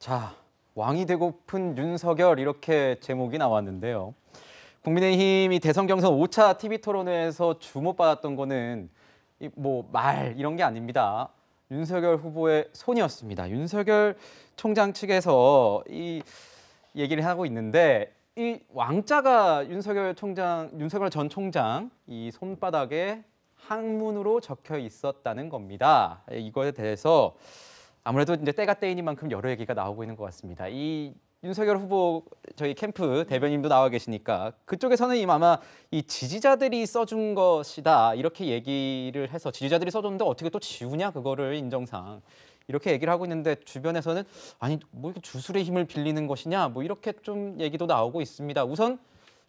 자, 왕이 되고픈 윤석열 이렇게 제목이 나왔는데요. 국민의힘이 대선 경선 5차 TV 토론회에서 주목받았던 거는 뭐 말 이런 게 아닙니다. 윤석열 후보의 손이었습니다. 윤석열 총장 측에서 이 얘기를 하고 있는데 이 왕자가 윤석열 총장 윤석열 전 총장 이 손바닥에 항문으로 적혀 있었다는 겁니다. 이거에 대해서 아무래도 이제 때가 때이니 만큼 여러 얘기가 나오고 있는 것 같습니다. 이 윤석열 후보 저희 캠프 대변인도 나와 계시니까 그쪽에서는 이 아마 이 지지자들이 써준 것이다 이렇게 얘기를 해서 지지자들이 써줬는데 어떻게 또 지우냐 그거를 인정상 이렇게 얘기를 하고 있는데 주변에서는 아니 뭐 이렇게 주술의 힘을 빌리는 것이냐 뭐 이렇게 좀 얘기도 나오고 있습니다. 우선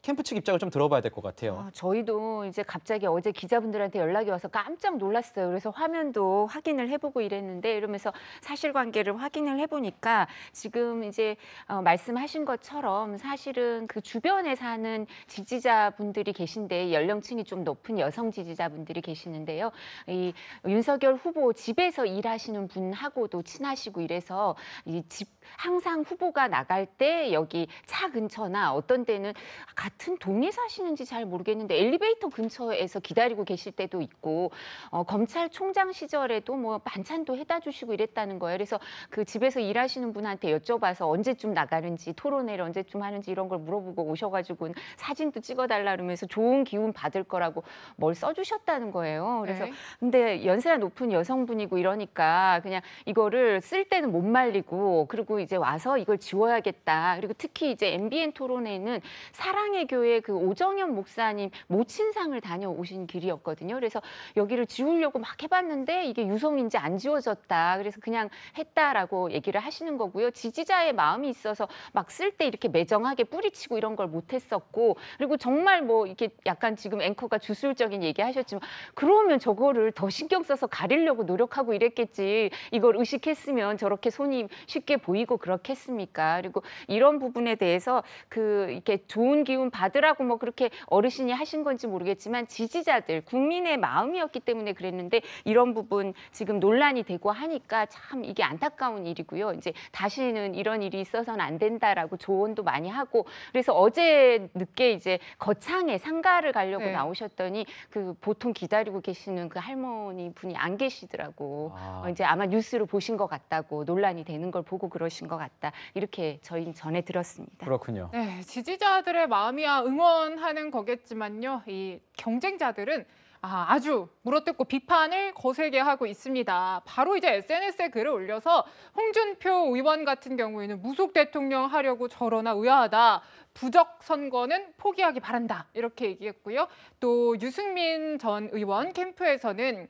캠프 측 입장을 좀 들어봐야 될 것 같아요. 아, 저희도 이제 갑자기 어제 기자분들한테 연락이 와서 깜짝 놀랐어요. 그래서 화면도 확인을 해보고 이랬는데 이러면서 사실관계를 확인을 해보니까 지금 이제 어, 말씀하신 것처럼 사실은 그 주변에 사는 지지자분들이 계신데 연령층이 좀 높은 여성 지지자분들이 계시는데요. 이 윤석열 후보 집에서 일하시는 분하고도 친하시고 이래서 이 집 항상 후보가 나갈 때 여기 차 근처나 어떤 때는 같 아, 같은 동에 사시는지 잘 모르겠는데 엘리베이터 근처에서 기다리고 계실 때도 있고 어, 검찰총장 시절에도 뭐 반찬도 해다 주시고 이랬다는 거예요. 그래서 그 집에서 일하시는 분한테 여쭤봐서 언제쯤 나가는지 토론회를 언제쯤 하는지 이런 걸 물어보고 오셔가지고 사진도 찍어달라 그러면서 좋은 기운 받을 거라고 뭘 써주셨다는 거예요. 그래서 네. 근데 연세가 높은 여성분이고 이러니까 그냥 이거를 쓸 때는 못 말리고 그리고 이제 와서 이걸 지워야겠다. 그리고 특히 이제 MBN 토론회는 사랑의 사랑의 네 교회 그 오정현 목사님 모친상을 다녀오신 길이었거든요. 그래서 여기를 지우려고 막 해봤는데 이게 유성인지 안 지워졌다. 그래서 그냥 했다라고 얘기를 하시는 거고요. 지지자의 마음이 있어서 막 쓸 때 이렇게 매정하게 뿌리치고 이런 걸 못했었고 그리고 정말 뭐 이렇게 약간 지금 앵커가 주술적인 얘기 하셨지만 그러면 저거를 더 신경 써서 가리려고 노력하고 이랬겠지. 이걸 의식했으면 저렇게 손이 쉽게 보이고 그렇겠습니까? 그리고 이런 부분에 대해서 그 이렇게 좋은 기운 받으라고 뭐 그렇게 어르신이 하신 건지 모르겠지만 지지자들 국민의 마음이었기 때문에 그랬는데 이런 부분 지금 논란이 되고 하니까 참 이게 안타까운 일이고요. 이제 다시는 이런 일이 있어서는 안 된다라고 조언도 많이 하고 그래서 어제 늦게 이제 거창에 상가를 가려고 네. 나오셨더니 그 보통 기다리고 계시는 그 할머니 분이 안 계시더라고. 아. 이제 아마 뉴스로 보신 것 같다고 논란이 되는 걸 보고 그러신 것 같다. 이렇게 저희 전해 들었습니다. 그렇군요. 네, 지지자들의 마음이 마음이 응원하는 거겠지만요. 이 경쟁자들은 아, 아주 물어뜯고 비판을 거세게 하고 있습니다. 바로 이제 SNS에 글을 올려서 홍준표 의원 같은 경우에는 무속 대통령 하려고 저러나 의아하다. 부적 선거는 포기하기 바란다. 이렇게 얘기했고요. 또 유승민 전 의원 캠프에서는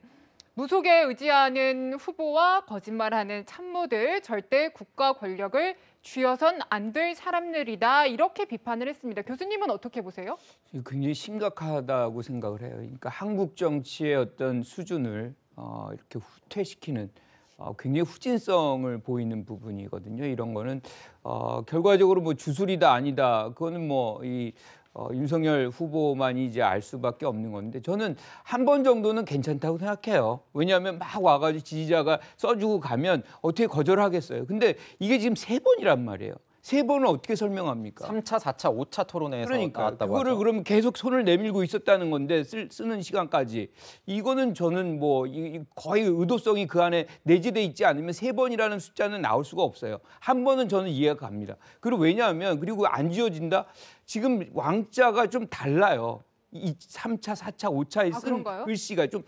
무속에 의지하는 후보와 거짓말하는 참모들 절대 국가 권력을 쥐어선 안 될 사람들이다 이렇게 비판을 했습니다. 교수님은 어떻게 보세요? 굉장히 심각하다고 생각을 해요. 그러니까 한국 정치의 어떤 수준을 어, 이렇게 후퇴시키는 어, 굉장히 후진성을 보이는 부분이거든요. 이런 거는 어, 결과적으로 뭐 주술이다 아니다 그거는 뭐이 어, 윤석열 후보만이 이제 알 수밖에 없는 건데 저는 한 번 정도는 괜찮다고 생각해요. 왜냐하면 막 와가지고 지지자가 써주고 가면 어떻게 거절하겠어요. 근데 이게 지금 세 번이란 말이에요. 세 번은 어떻게 설명합니까? 3차, 4차, 5차 토론회에서 그러니까, 나왔다고 그거를 하죠. 그럼 계속 손을 내밀고 있었다는 건데 쓸, 쓰는 시간까지 이거는 저는 뭐 이, 거의 의도성이 그 안에 내재돼 있지 않으면 세 번이라는 숫자는 나올 수가 없어요. 한 번은 저는 이해가 갑니다. 그리고 왜냐하면 그리고 안 지워진다. 지금 왕자가 좀 달라요. 이 3차, 4차, 5차에 아, 쓴 아, 글씨가 좀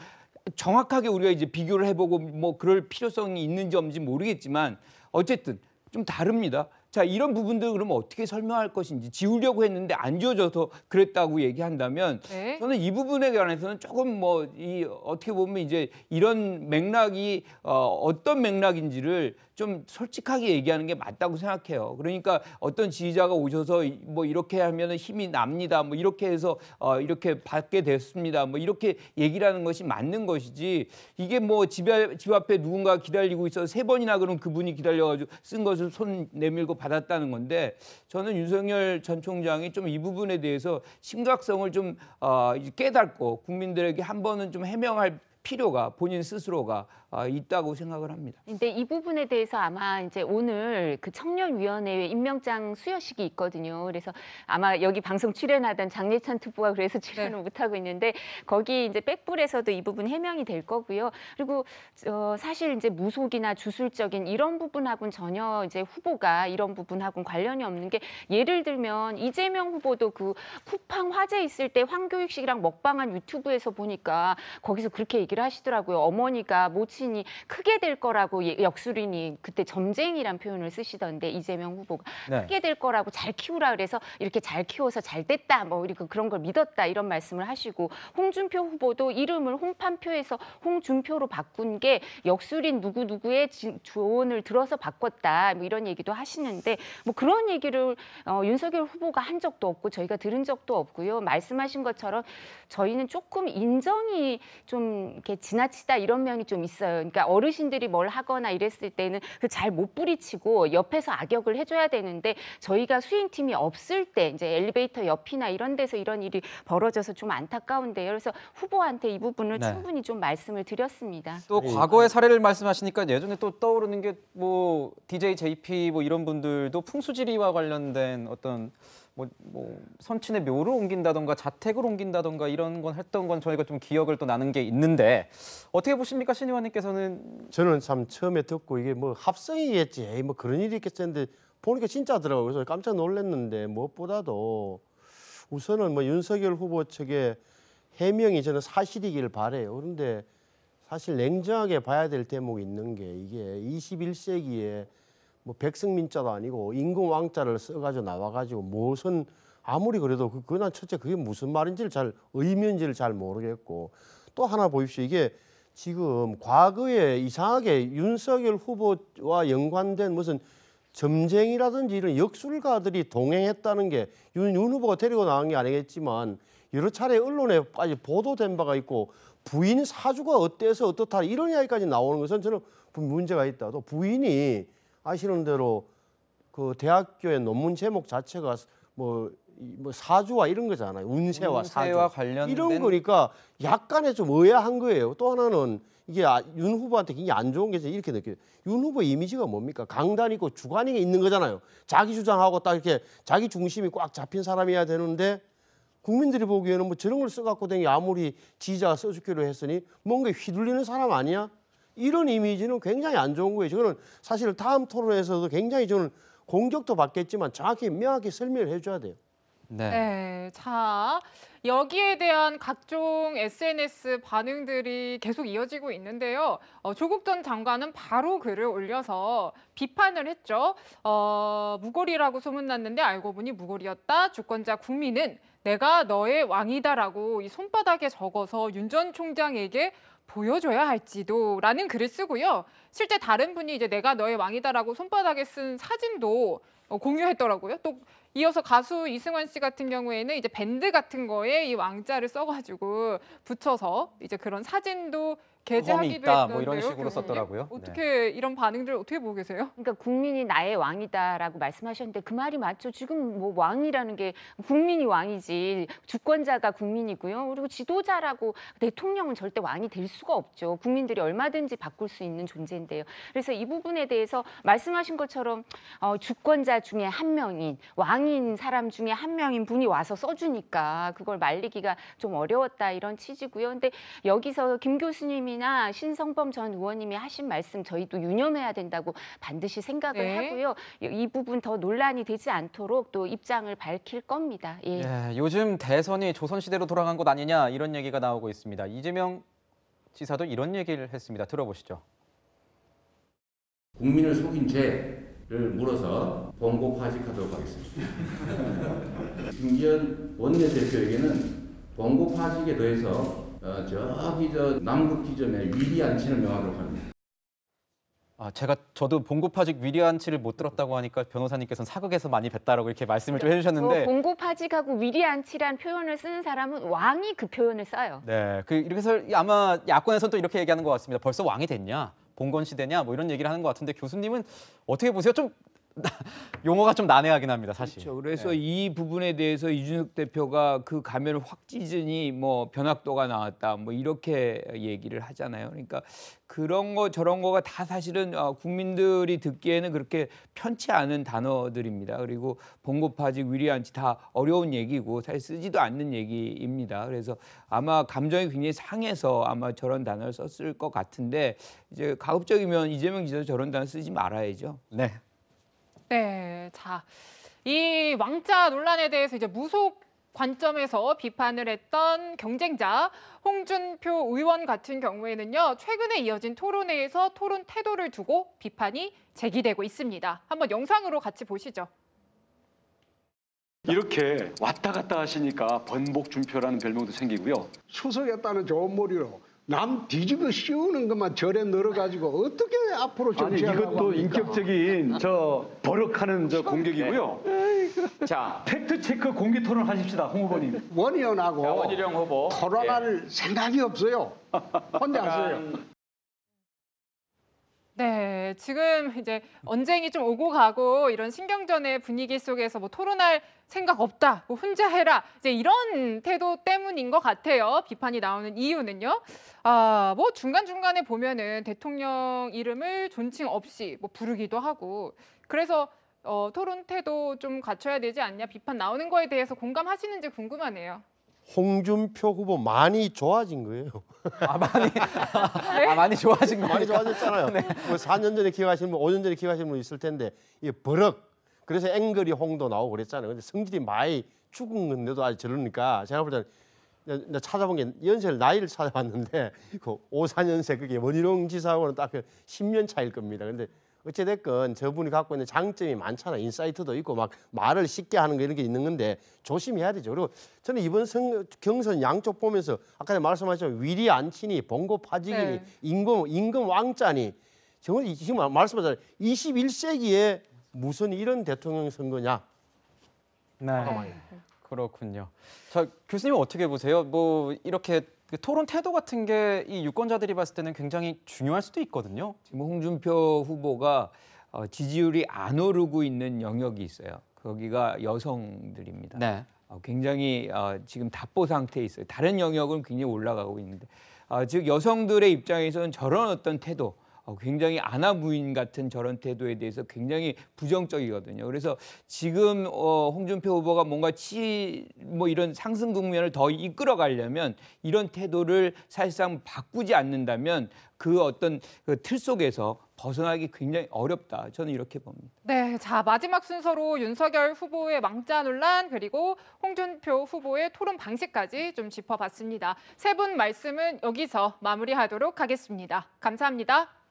정확하게 우리가 이제 비교를 해보고 뭐 그럴 필요성이 있는지 없는지 모르겠지만 어쨌든 좀 다릅니다. 자 이런 부분들 그러면 어떻게 설명할 것인지 지우려고 했는데 안 지워져서 그랬다고 얘기한다면 네. 저는 이 부분에 관해서는 조금 뭐 이 어떻게 보면 이제 이런 맥락이 어, 어떤 맥락인지를 좀 솔직하게 얘기하는 게 맞다고 생각해요. 그러니까 어떤 지휘자가 오셔서 뭐 이렇게 하면 은 힘이 납니다. 뭐 이렇게 해서 어 이렇게 받게 됐습니다. 뭐 이렇게 얘기하는 것이 맞는 것이지 이게 뭐 집 앞에 누군가 기다리고 있어세 번이나 그럼 그분이 기다려가지고 쓴 것을 손 내밀고 받았다는 건데 저는 윤석열 전 총장이 좀 이 부분에 대해서 심각성을 좀 어, 깨닫고 국민들에게 한 번은 좀 해명할 필요가 본인 스스로가 아, 있다고 생각을 합니다. 근데 이 부분에 대해서 아마 이제 오늘 그 청년위원회 임명장 수여식이 있거든요. 그래서 아마 여기 방송 출연하던 장례찬 특보가 그래서 출연을 네. 못하고 있는데 거기 이제 백불에서도 이 부분 해명이 될 거고요. 그리고 어, 사실 이제 무속이나 주술적인 이런 부분하고는 전혀 이제 후보가 이런 부분하고는 관련이 없는 게 예를 들면 이재명 후보도 그 쿠팡 화재 있을 때 황교익 씨랑 먹방한 유튜브에서 보니까 거기서 그렇게 얘기를 하시더라고요. 어머니가 모친 불신이 크게 될 거라고 예, 역술인이 그때 점쟁이란 표현을 쓰시던데 이재명 후보가 네. 크게 될 거라고 잘 키우라 그래서 이렇게 잘 키워서 잘 됐다 뭐 이렇게 그런 걸 믿었다 이런 말씀을 하시고 홍준표 후보도 이름을 홍판표에서 홍준표로 바꾼 게 역술인 누구 누구의 조언을 들어서 바꿨다 뭐 이런 얘기도 하시는데 뭐 그런 얘기를 어, 윤석열 후보가 한 적도 없고 저희가 들은 적도 없고요 말씀하신 것처럼 저희는 조금 인정이 좀 이렇게 지나치다 이런 면이 좀 있어요. 있어요. 그러니까 어르신들이 뭘 하거나 이랬을 때는 그 잘 못뿌리치고 옆에서 악역을 해줘야 되는데 저희가 수행팀이 없을 때 이제 엘리베이터 옆이나 이런 데서 이런 일이 벌어져서 좀 안타까운데요. 그래서 후보한테 이 부분을 네. 충분히 좀 말씀을 드렸습니다. 또 네. 과거의 사례를 말씀하시니까 예전에 또 떠오르는 게 뭐 DJ JP 뭐 이런 분들도 풍수지리와 관련된 어떤 뭐, 뭐 선친의 묘를 옮긴다던가 자택을 옮긴다던가 이런 건 했던 건 저희가 좀 기억을 또 나는 게 있는데 어떻게 보십니까 신 의원님께서는 저는 참 처음에 듣고 이게 뭐 합성이겠지 뭐 그런 일이 있겠지 했는데 보니까 진짜더라고요 그래서 깜짝 놀랐는데 무엇보다도 우선은 뭐 윤석열 후보 측의 해명이 저는 사실이길 바래요 그런데 사실 냉정하게 봐야 될 대목이 있는 게 이게 21세기에 뭐백승민자도 아니고 인공왕자를 써가지고 나와가지고 무슨 아무리 그래도 그건 첫째 그게 무슨 말인지를 잘 의미인지를 잘 모르겠고 또 하나 보십시오 이게 지금 과거에 이상하게 윤석열 후보와 연관된 무슨 점쟁이라든지 이런 역술가들이 동행했다는 게윤 윤 후보가 데리고 나온 게 아니겠지만 여러 차례 언론에까지 보도된 바가 있고 부인 사주가 어때서 어떻다 이런 이야기까지 나오는 것은 저는 문제가 있다. 또 부인이 아시는 대로 그 대학교의 논문 제목 자체가 뭐, 뭐 사주와 이런 거잖아요. 운세와, 운세와 사주 관련된... 이런 거니까 약간의 좀 의아한 거예요. 또 하나는 이게 아, 윤 후보한테 굉장히 안 좋은 게 이렇게 느껴요. 윤 후보 이미지가 뭡니까? 강단 있고 주관이 있는 거잖아요. 자기 주장하고 딱 이렇게 자기 중심이 꽉 잡힌 사람이어야 되는데 국민들이 보기에는 뭐 저런 걸 써갖고 댕기 아무리 지지자가 써주기로 했으니 뭔가 휘둘리는 사람 아니야? 이런 이미지는 굉장히 안 좋은 거예요. 저는 사실 다음 토론에서도 굉장히 저는 공격도 받겠지만 정확히 명확히 설명을 해줘야 돼요. 네. 네. 자, 여기에 대한 각종 SNS 반응들이 계속 이어지고 있는데요. 어, 조국 전 장관은 바로 글을 올려서 비판을 했죠. 어, 무고리라고 소문났는데 알고 보니 무고리였다. 주권자 국민은 내가 너의 왕이다라고 이 손바닥에 적어서 윤 전 총장에게 보여줘야 할지도 라는 글을 쓰고요. 실제 다른 분이 이제 내가 너의 왕이다라고 손바닥에 쓴 사진도 어, 공유했더라고요. 또 이어서 가수 이승환 씨 같은 경우에는 이제 밴드 같은 거에 이 왕자를 써가지고 붙여서 이제 그런 사진도 계제하기도 있다, 뭐 이런 식으로 썼더라고요. 네. 어떻게 이런 반응들 어떻게 보고 계세요? 그러니까 국민이 나의 왕이다라고 말씀하셨는데 그 말이 맞죠. 지금 뭐 왕이라는 게 국민이 왕이지 주권자가 국민이고요. 그리고 지도자라고 대통령은 절대 왕이 될 수가 없죠. 국민들이 얼마든지 바꿀 수 있는 존재인데요. 그래서 이 부분에 대해서 말씀하신 것처럼 어, 주권자 중에 한 명인 왕인 사람 중에 한 명인 분이 와서 써주니까 그걸 말리기가 좀 어려웠다 이런 취지고요. 근데 여기서 김 교수님이 의원이나 신성범 전 의원님이 하신 말씀 저희도 유념해야 된다고 반드시 생각을 네. 하고요. 이 부분 더 논란이 되지 않도록 또 입장을 밝힐 겁니다. 예. 예, 요즘 대선이 조선시대로 돌아간 것 아니냐 이런 얘기가 나오고 있습니다. 이재명 지사도 이런 얘기를 했습니다. 들어보시죠. 국민을 속인 죄를 물어서 본고 파직하도록 하겠습니다. 김기현 원내대표에게는 본고 파직에 더해서 저기 어, 저 남극 기점에 위리안치를 명하도록 합니다. 아, 제가 저도 봉고파직 위리안치를 못 들었다고 하니까 변호사님께서는 사극에서 많이 뵀다라고 이렇게 말씀을 좀 해주셨는데 어, 봉고파직하고 위리안치란 표현을 쓰는 사람은 왕이 그 표현을 써요. 네, 그 이렇게 해서 아마 야권에서는 또 이렇게 얘기하는 것 같습니다. 벌써 왕이 됐냐? 봉건 시대냐? 뭐 이런 얘기를 하는 것 같은데 교수님은 어떻게 보세요? 좀 용어가 좀 난해하긴 합니다, 사실. 그렇죠. 그래서 예. 이 부분에 대해서 이준석 대표가 그가면확지진이뭐 변학도가 나왔다, 뭐 이렇게 얘기를 하잖아요. 그러니까 그런 거 저런 거가 다 사실은 아, 국민들이 듣기에는 그렇게 편치 않은 단어들입니다. 그리고 봉고파지위리한지다 어려운 얘기고 사실 쓰지도 않는 얘기입니다. 그래서 아마 감정이 굉장히 상해서 아마 저런 단어를 썼을 것 같은데 이제 가급적이면 이재명 기자 저런 단어 쓰지 말아야죠. 네, 네, 자, 이 왕자 논란에 대해서 이제 무속 관점에서 비판을 했던 경쟁자 홍준표 의원 같은 경우에는요. 최근에 이어진 토론회에서 토론 태도를 두고 비판이 제기되고 있습니다. 한번 영상으로 같이 보시죠. 이렇게 왔다 갔다 하시니까 번복준표라는 별명도 생기고요. 수석했다는 좋은 머리로 남 뒤집어 씌우는 것만 절에 늘어가지고 어떻게 앞으로 아니 정치하고 이것도 인격적인 저 버럭하는 저 공격이고요. 자, 팩트 체크 공개 토론 하십시다, 홍 후보님. 원희원하고 원희룡 후보. 토론할 예. 생각이 없어요. 혼자 하세요. 네, 지금 이제 언쟁이 좀 오고 가고 이런 신경전의 분위기 속에서 뭐 토론할 생각 없다, 뭐 혼자 해라 이제 이런 태도 때문인 것 같아요. 비판이 나오는 이유는요. 아, 뭐 중간 중간에 보면은 대통령 이름을 존칭 없이 뭐 부르기도 하고 그래서 어, 토론 태도 좀 갖춰야 되지 않냐 비판 나오는 거에 대해서 공감하시는지 궁금하네요. 홍준표 후보 많이 좋아진 거예요. 아 많이 아, 많이 좋아진 거 많이 좋아졌잖아요. 네. 뭐 4년 전에 기억하시는 분, 5년 전에 기억하시는 분 있을 텐데 이 버럭 그래서 앵글이 홍도 나오고 그랬잖아요. 근데 성질이 많이 죽은 건데도 아직 저러니까 제가 볼 때는 나 찾아본 게 연세를 나이를 찾아봤는데 그 5, 4년생 그게 원희룡 지사하고는 딱그 10년 차일 겁니다. 근데 어찌됐건 저분이 갖고 있는 장점이 많잖아. 인사이트도 있고 막 말을 쉽게 하는 거 이런 게 있는 건데 조심해야 되죠. 그리고 저는 이번 선, 경선 양쪽 보면서 아까 말씀하셨죠. 위리 안치니, 봉고 파지기니, 네. 임금, 임금 왕자니 정말 지금 말씀하셨잖아요. 21세기에 무슨 이런 대통령 선거냐. 네. 네. 그렇군요. 자 교수님 어떻게 보세요? 뭐 이렇게 그 토론 태도 같은 게 이 유권자들이 봤을 때는 굉장히 중요할 수도 있거든요. 지금 홍준표 후보가 어, 지지율이 안 오르고 있는 영역이 있어요. 거기가 여성들입니다. 네. 어, 굉장히 어, 지금 답보 상태에 있어요. 다른 영역은 굉장히 올라가고 있는데, 어, 즉 여성들의 입장에서는 저런 어떤 태도, 어, 굉장히 아나무인 같은 저런 태도에 대해서 굉장히 부정적이거든요. 그래서 지금 어, 홍준표 후보가 뭔가 치 뭐 이런 상승 국면을 더 이끌어 가려면 이런 태도를 사실상 바꾸지 않는다면 그 어떤 그 틀 속에서 벗어나기 굉장히 어렵다. 저는 이렇게 봅니다. 네, 자 마지막 순서로 윤석열 후보의 망자 논란 그리고 홍준표 후보의 토론 방식까지 좀 짚어봤습니다. 세 분 말씀은 여기서 마무리하도록 하겠습니다. 감사합니다.